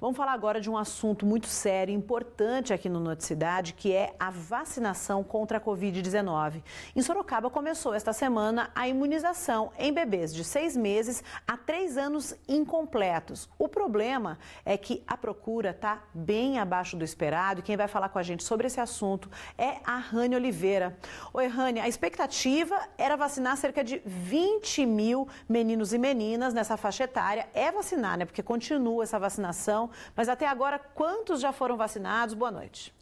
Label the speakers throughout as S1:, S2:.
S1: Vamos falar agora de um assunto muito sério, importante aqui no Noticidade, que é a vacinação contra a Covid-19. Em Sorocaba começou esta semana a imunização em bebês de seis meses a três anos incompletos. O problema é que a procura está bem abaixo do esperado e quem vai falar com a gente sobre esse assunto é a Rani Oliveira. Oi, Rani, a expectativa era vacinar cerca de 20 mil meninos e meninas nessa faixa etária. É vacinar, né? Porque continua essa vacinação
S2: mas até agora, quantos já foram vacinados? Boa noite.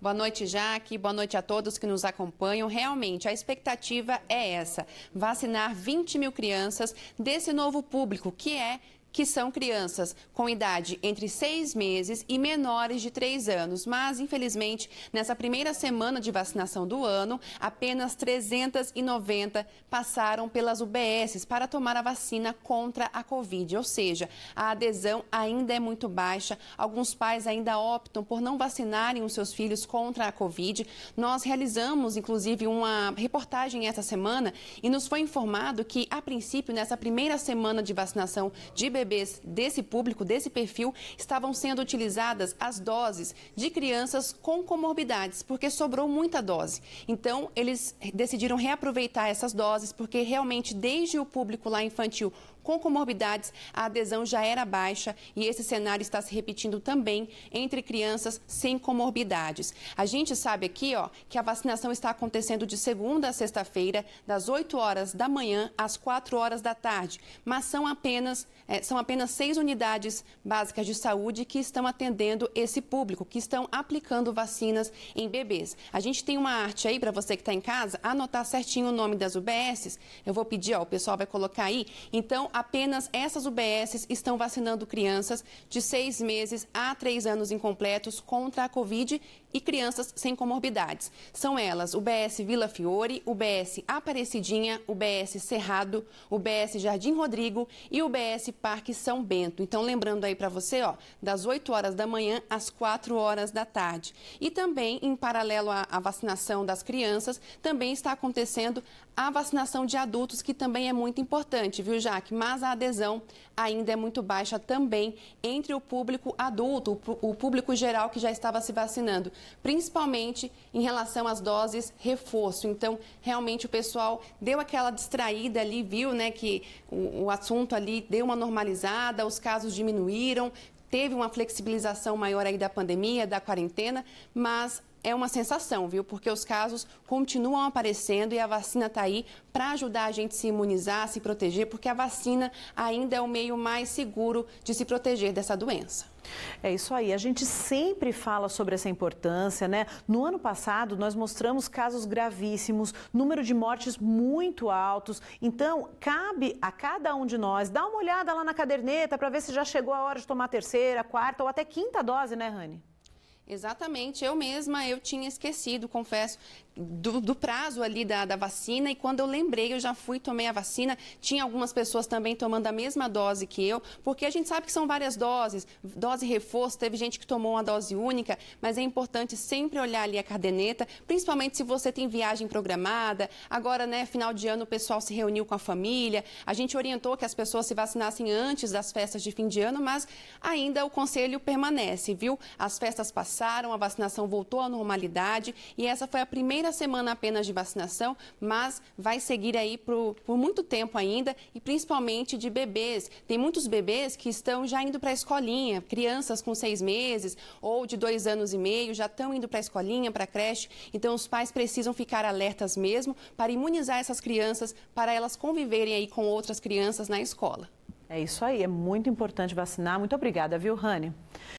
S2: Boa noite, Jaque. Boa noite a todos que nos acompanham. Realmente, a expectativa é essa: vacinar 20 mil crianças desse novo público, que é que são crianças com idade entre seis meses e menores de três anos. Mas, infelizmente, nessa primeira semana de vacinação do ano, apenas 390 passaram pelas UBSs para tomar a vacina contra a Covid. Ou seja, a adesão ainda é muito baixa. Alguns pais ainda optam por não vacinarem os seus filhos contra a Covid. Nós realizamos, inclusive, uma reportagem essa semana e nos foi informado que, a princípio, nessa primeira semana de vacinação de bebês, bebês desse público, desse perfil, estavam sendo utilizadas as doses de crianças com comorbidades, porque sobrou muita dose. Então, eles decidiram reaproveitar essas doses, porque realmente, desde o público lá infantil com comorbidades, a adesão já era baixa e esse cenário está se repetindo também entre crianças sem comorbidades. A gente sabe aqui ó, que a vacinação está acontecendo de segunda a sexta-feira, das 8 horas da manhã às 4 horas da tarde, mas são apenas, é, são apenas seis unidades básicas de saúde que estão atendendo esse público, que estão aplicando vacinas em bebês. A gente tem uma arte aí para você que está em casa, anotar certinho o nome das UBSs. Eu vou pedir, ó, o pessoal vai colocar aí. Então, apenas essas UBSs estão vacinando crianças de seis meses a três anos incompletos contra a Covid e crianças sem comorbidades. São elas o BS Vila Fiore, BS Aparecidinha, o BS Cerrado, o BS Jardim Rodrigo e o BS Parque São Bento. Então, lembrando aí para você, ó, das 8 horas da manhã às 4 horas da tarde. E também, em paralelo à, à vacinação das crianças, também está acontecendo a vacinação de adultos, que também é muito importante, viu, Jaque? Mas a adesão ainda é muito baixa também entre o público adulto, o público geral que já estava se vacinando principalmente em relação às doses reforço. Então, realmente o pessoal deu aquela distraída ali, viu, né, que o, o assunto ali deu uma normalizada, os casos diminuíram, teve uma flexibilização maior aí da pandemia, da quarentena, mas é uma sensação, viu? Porque os casos continuam aparecendo e a vacina está aí para ajudar a gente a se imunizar, a se proteger, porque a vacina ainda é o meio mais seguro de se proteger dessa doença. É isso aí. A gente sempre fala sobre essa importância, né? No ano passado, nós
S1: mostramos casos gravíssimos, número de mortes muito altos. Então, cabe a cada um de nós dar uma olhada lá na caderneta para ver se já chegou a hora de tomar a terceira, a quarta
S2: ou até quinta dose, né, Rani? Exatamente, eu mesma eu tinha esquecido, confesso, do, do prazo ali da, da, vacina e quando eu lembrei eu já fui tomei a vacina. Tinha algumas pessoas também tomando a mesma dose que eu, porque a gente sabe que são várias doses, dose reforço. Teve gente que tomou uma dose única, mas é importante sempre olhar ali a cadeneta, principalmente se você tem viagem programada. Agora, né, final de ano o pessoal se reuniu com a família. A gente orientou que as pessoas se vacinassem antes das festas de fim de ano, mas ainda o conselho permanece, viu? As festas passadas a vacinação voltou à normalidade e essa foi a primeira semana apenas de vacinação, mas vai seguir aí por, por muito tempo ainda e principalmente de bebês. Tem muitos bebês que estão já indo para a escolinha, crianças com seis meses ou de dois anos e meio já estão indo para a escolinha, para a creche, então os pais precisam ficar alertas mesmo para imunizar essas crianças, para elas conviverem aí com outras crianças na escola. É isso aí, é muito importante vacinar. Muito obrigada, viu, Rani?